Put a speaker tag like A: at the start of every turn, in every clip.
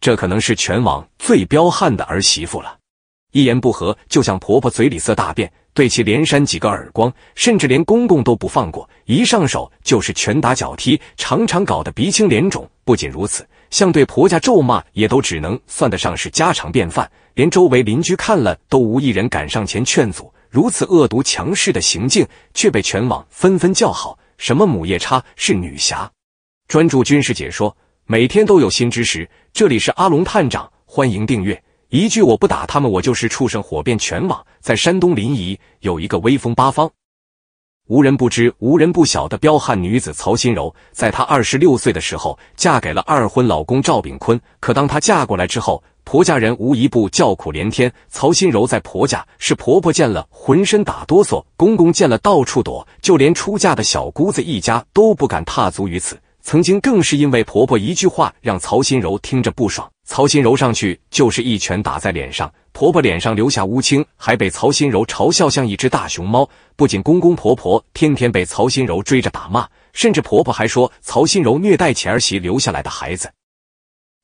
A: 这可能是全网最彪悍的儿媳妇了，一言不合就像婆婆嘴里塞大便，对其连扇几个耳光，甚至连公公都不放过，一上手就是拳打脚踢，常常搞得鼻青脸肿。不仅如此，像对婆家咒骂也都只能算得上是家常便饭，连周围邻居看了都无一人敢上前劝阻。如此恶毒强势的行径，却被全网纷纷叫好，什么母夜叉是女侠，专注军事解说。每天都有新知识，这里是阿龙探长，欢迎订阅。一句我不打他们，我就是畜生，火遍全网。在山东临沂，有一个威风八方、无人不知、无人不晓的彪悍女子曹心柔。在她二十六岁的时候，嫁给了二婚老公赵炳坤。可当她嫁过来之后，婆家人无一不叫苦连天。曹心柔在婆家是婆婆见了浑身打哆嗦，公公见了到处躲，就连出嫁的小姑子一家都不敢踏足于此。曾经更是因为婆婆一句话让曹心柔听着不爽，曹心柔上去就是一拳打在脸上，婆婆脸上留下乌青，还被曹心柔嘲笑像一只大熊猫。不仅公公婆婆天天被曹心柔追着打骂，甚至婆婆还说曹心柔虐待前儿媳留下来的孩子，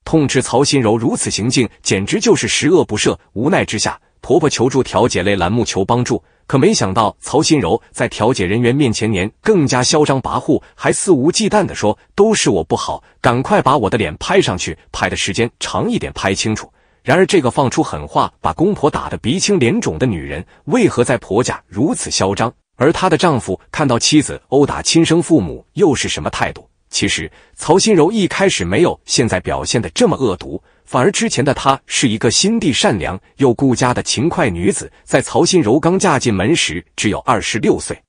A: 痛斥曹心柔如此行径简直就是十恶不赦。无奈之下，婆婆求助调解类栏目求帮助。可没想到，曹新柔在调解人员面前，年更加嚣张跋扈，还肆无忌惮地说：“都是我不好，赶快把我的脸拍上去，拍的时间长一点，拍清楚。”然而，这个放出狠话，把公婆打得鼻青脸肿的女人，为何在婆家如此嚣张？而她的丈夫看到妻子殴打亲生父母，又是什么态度？其实曹新柔一开始没有现在表现的这么恶毒，反而之前的她是一个心地善良又顾家的勤快女子。在曹新柔刚嫁进门时，只有二十六岁，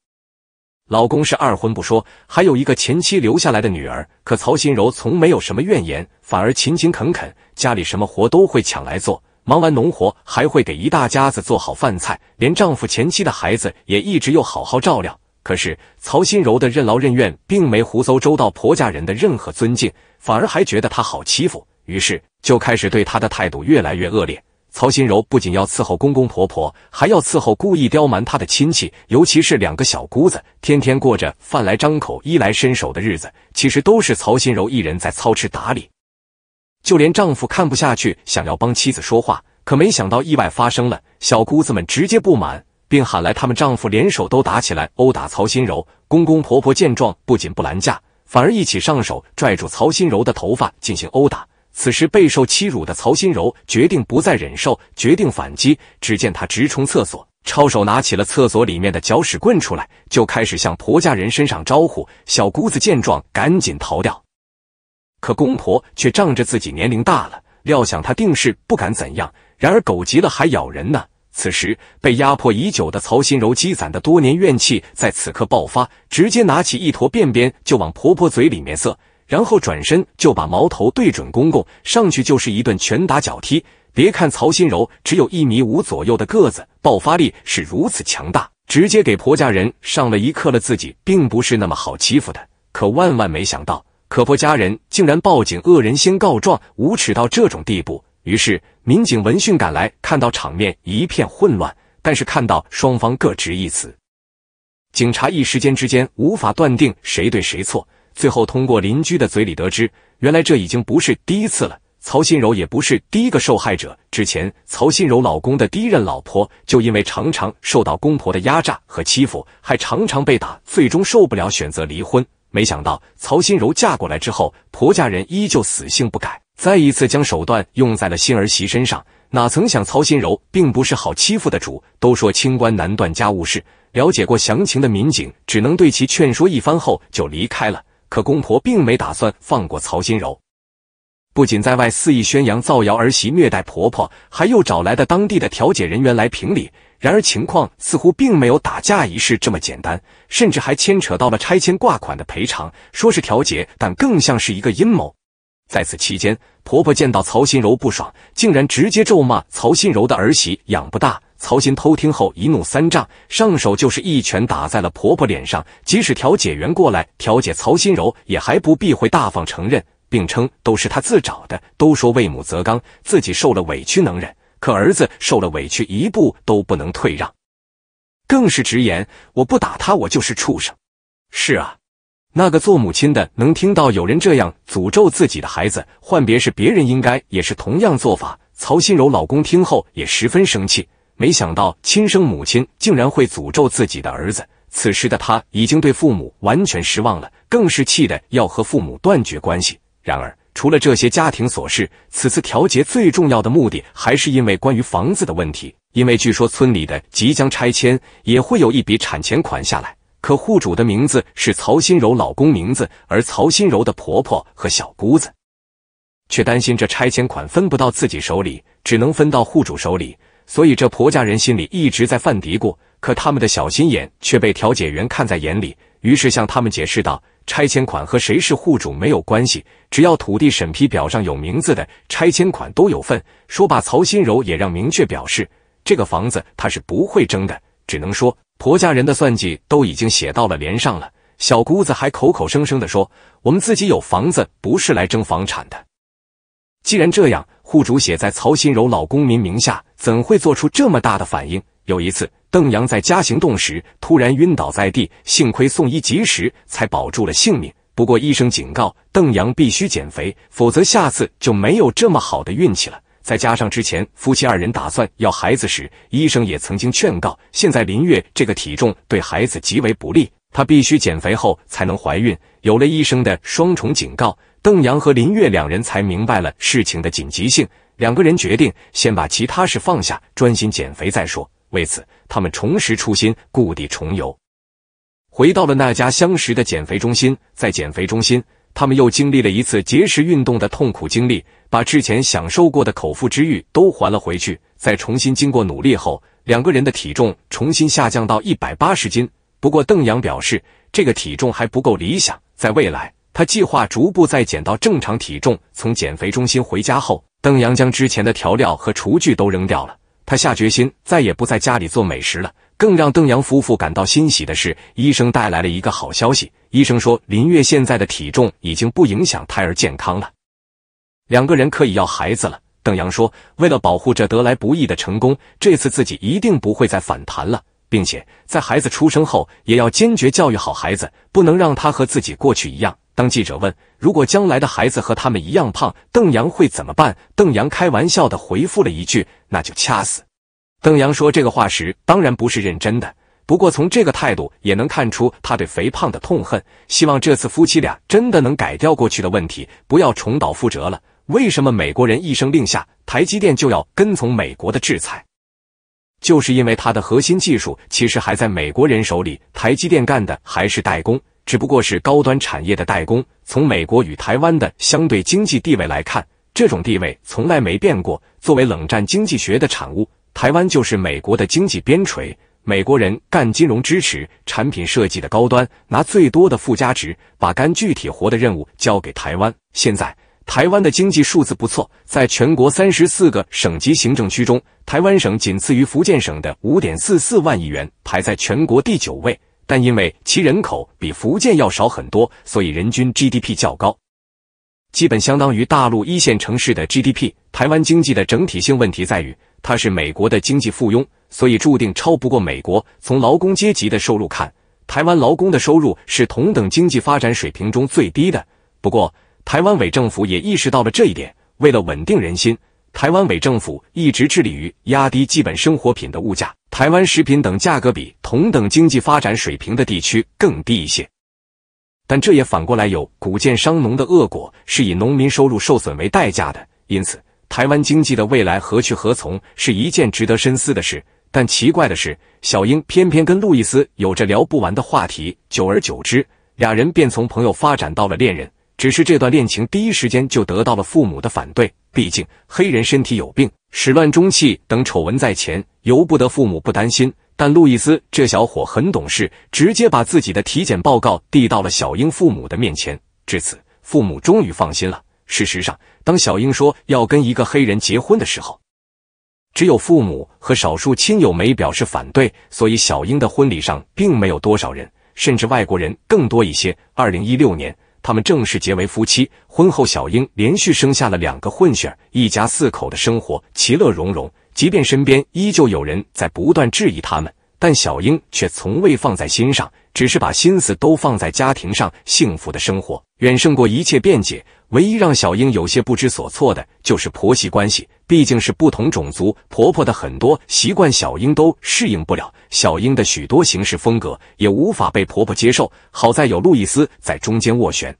A: 老公是二婚不说，还有一个前妻留下来的女儿。可曹新柔从没有什么怨言，反而勤勤恳恳，家里什么活都会抢来做，忙完农活还会给一大家子做好饭菜，连丈夫前妻的孩子也一直又好好照料。可是曹新柔的任劳任怨，并没胡搜周到婆家人的任何尊敬，反而还觉得她好欺负，于是就开始对她的态度越来越恶劣。曹新柔不仅要伺候公公婆婆，还要伺候故意刁蛮她的亲戚，尤其是两个小姑子，天天过着饭来张口、衣来伸手的日子，其实都是曹新柔一人在操持打理。就连丈夫看不下去，想要帮妻子说话，可没想到意外发生了，小姑子们直接不满。并喊来他们丈夫，联手都打起来，殴打曹新柔。公公婆婆见状，不仅不拦架，反而一起上手，拽住曹新柔的头发进行殴打。此时备受欺辱的曹新柔决定不再忍受，决定反击。只见她直冲厕所，抄手拿起了厕所里面的搅屎棍出来，就开始向婆家人身上招呼。小姑子见状，赶紧逃掉，可公婆却仗着自己年龄大了，料想她定是不敢怎样。然而狗急了还咬人呢。此时被压迫已久的曹心柔积攒的多年怨气在此刻爆发，直接拿起一坨便便就往婆婆嘴里面塞，然后转身就把矛头对准公公，上去就是一顿拳打脚踢。别看曹心柔只有一米五左右的个子，爆发力是如此强大，直接给婆家人上了一课了。自己并不是那么好欺负的。可万万没想到，可婆家人竟然报警，恶人先告状，无耻到这种地步。于是，民警闻讯赶来，看到场面一片混乱，但是看到双方各执一词，警察一时间之间无法断定谁对谁错。最后，通过邻居的嘴里得知，原来这已经不是第一次了。曹新柔也不是第一个受害者。之前，曹新柔老公的第一任老婆就因为常常受到公婆的压榨和欺负，还常常被打，最终受不了选择离婚。没想到，曹新柔嫁过来之后，婆家人依旧死性不改。再一次将手段用在了新儿媳身上，哪曾想曹心柔并不是好欺负的主。都说清官难断家务事，了解过详情的民警只能对其劝说一番后就离开了。可公婆并没打算放过曹心柔，不仅在外肆意宣扬造谣儿媳虐待婆婆，还又找来的当地的调解人员来评理。然而情况似乎并没有打架一事这么简单，甚至还牵扯到了拆迁挂款的赔偿。说是调解，但更像是一个阴谋。在此期间，婆婆见到曹心柔不爽，竟然直接咒骂曹心柔的儿媳养不大。曹心偷听后一怒三丈，上手就是一拳打在了婆婆脸上。即使调解员过来调解，曹心柔也还不避讳，大方承认，并称都是他自找的。都说为母则刚，自己受了委屈能忍，可儿子受了委屈，一步都不能退让，更是直言：“我不打他，我就是畜生。”是啊。那个做母亲的能听到有人这样诅咒自己的孩子，换别是别人应该也是同样做法。曹新柔老公听后也十分生气，没想到亲生母亲竟然会诅咒自己的儿子。此时的他已经对父母完全失望了，更是气得要和父母断绝关系。然而，除了这些家庭琐事，此次调解最重要的目的还是因为关于房子的问题，因为据说村里的即将拆迁也会有一笔产前款下来。可户主的名字是曹新柔老公名字，而曹新柔的婆婆和小姑子，却担心这拆迁款分不到自己手里，只能分到户主手里，所以这婆家人心里一直在犯嘀咕。可他们的小心眼却被调解员看在眼里，于是向他们解释道：拆迁款和谁是户主没有关系，只要土地审批表上有名字的，拆迁款都有份。说罢，曹新柔也让明确表示，这个房子他是不会争的，只能说。婆家人的算计都已经写到了连上了，小姑子还口口声声的说我们自己有房子，不是来争房产的。既然这样，户主写在曹新柔老公民名下，怎会做出这么大的反应？有一次，邓阳在家行动时突然晕倒在地，幸亏送医及时，才保住了性命。不过医生警告邓阳必须减肥，否则下次就没有这么好的运气了。再加上之前夫妻二人打算要孩子时，医生也曾经劝告，现在林月这个体重对孩子极为不利，她必须减肥后才能怀孕。有了医生的双重警告，邓阳和林月两人才明白了事情的紧急性，两个人决定先把其他事放下，专心减肥再说。为此，他们重拾初心，故地重游，回到了那家相识的减肥中心。在减肥中心，他们又经历了一次节食运动的痛苦经历。把之前享受过的口腹之欲都还了回去，在重新经过努力后，两个人的体重重新下降到一百八十斤。不过邓阳表示，这个体重还不够理想，在未来他计划逐步再减到正常体重。从减肥中心回家后，邓阳将之前的调料和厨具都扔掉了，他下决心再也不在家里做美食了。更让邓阳夫妇感到欣喜的是，医生带来了一个好消息：医生说林月现在的体重已经不影响胎儿健康了。两个人可以要孩子了。邓阳说：“为了保护这得来不易的成功，这次自己一定不会再反弹了，并且在孩子出生后，也要坚决教育好孩子，不能让他和自己过去一样。”当记者问：“如果将来的孩子和他们一样胖，邓阳会怎么办？”邓阳开玩笑的回复了一句：“那就掐死。”邓阳说这个话时，当然不是认真的。不过从这个态度也能看出他对肥胖的痛恨。希望这次夫妻俩真的能改掉过去的问题，不要重蹈覆辙了。为什么美国人一声令下，台积电就要跟从美国的制裁？就是因为它的核心技术其实还在美国人手里。台积电干的还是代工，只不过是高端产业的代工。从美国与台湾的相对经济地位来看，这种地位从来没变过。作为冷战经济学的产物，台湾就是美国的经济边陲。美国人干金融支持、产品设计的高端，拿最多的附加值，把干具体活的任务交给台湾。现在。台湾的经济数字不错，在全国三十四个省级行政区中，台湾省仅次于福建省的五点四四万亿元，排在全国第九位。但因为其人口比福建要少很多，所以人均 GDP 较高，基本相当于大陆一线城市的 GDP。台湾经济的整体性问题在于，它是美国的经济附庸，所以注定超不过美国。从劳工阶级的收入看，台湾劳工的收入是同等经济发展水平中最低的。不过，台湾伪政府也意识到了这一点，为了稳定人心，台湾伪政府一直致力于压低基本生活品的物价。台湾食品等价格比同等经济发展水平的地区更低一些，但这也反过来有古贱商农的恶果，是以农民收入受损为代价的。因此，台湾经济的未来何去何从是一件值得深思的事。但奇怪的是，小英偏偏跟路易斯有着聊不完的话题，久而久之，俩人便从朋友发展到了恋人。只是这段恋情第一时间就得到了父母的反对，毕竟黑人身体有病、始乱终弃等丑闻在前，由不得父母不担心。但路易斯这小伙很懂事，直接把自己的体检报告递到了小英父母的面前。至此，父母终于放心了。事实上，当小英说要跟一个黑人结婚的时候，只有父母和少数亲友没表示反对，所以小英的婚礼上并没有多少人，甚至外国人更多一些。二零一六年。他们正式结为夫妻，婚后小英连续生下了两个混血儿，一家四口的生活其乐融融。即便身边依旧有人在不断质疑他们，但小英却从未放在心上，只是把心思都放在家庭上，幸福的生活远胜过一切辩解。唯一让小英有些不知所措的就是婆媳关系，毕竟是不同种族，婆婆的很多习惯小英都适应不了，小英的许多行事风格也无法被婆婆接受。好在有路易斯在中间斡旋，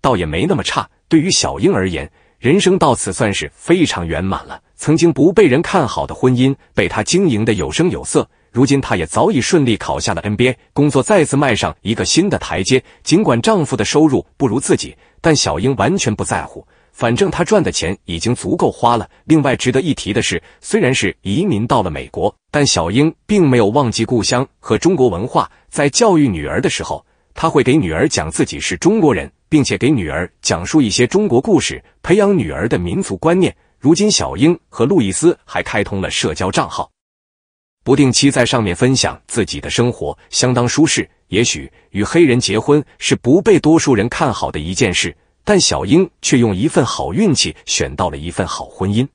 A: 倒也没那么差。对于小英而言，人生到此算是非常圆满了。曾经不被人看好的婚姻，被她经营的有声有色。如今，她也早已顺利考下了 NBA，工作再次迈上一个新的台阶。尽管丈夫的收入不如自己，但小英完全不在乎，反正她赚的钱已经足够花了。另外，值得一提的是，虽然是移民到了美国，但小英并没有忘记故乡和中国文化。在教育女儿的时候，她会给女儿讲自己是中国人，并且给女儿讲述一些中国故事，培养女儿的民族观念。如今，小英和路易斯还开通了社交账号。不定期在上面分享自己的生活，相当舒适。也许与黑人结婚是不被多数人看好的一件事，但小英却用一份好运气选到了一份好婚姻。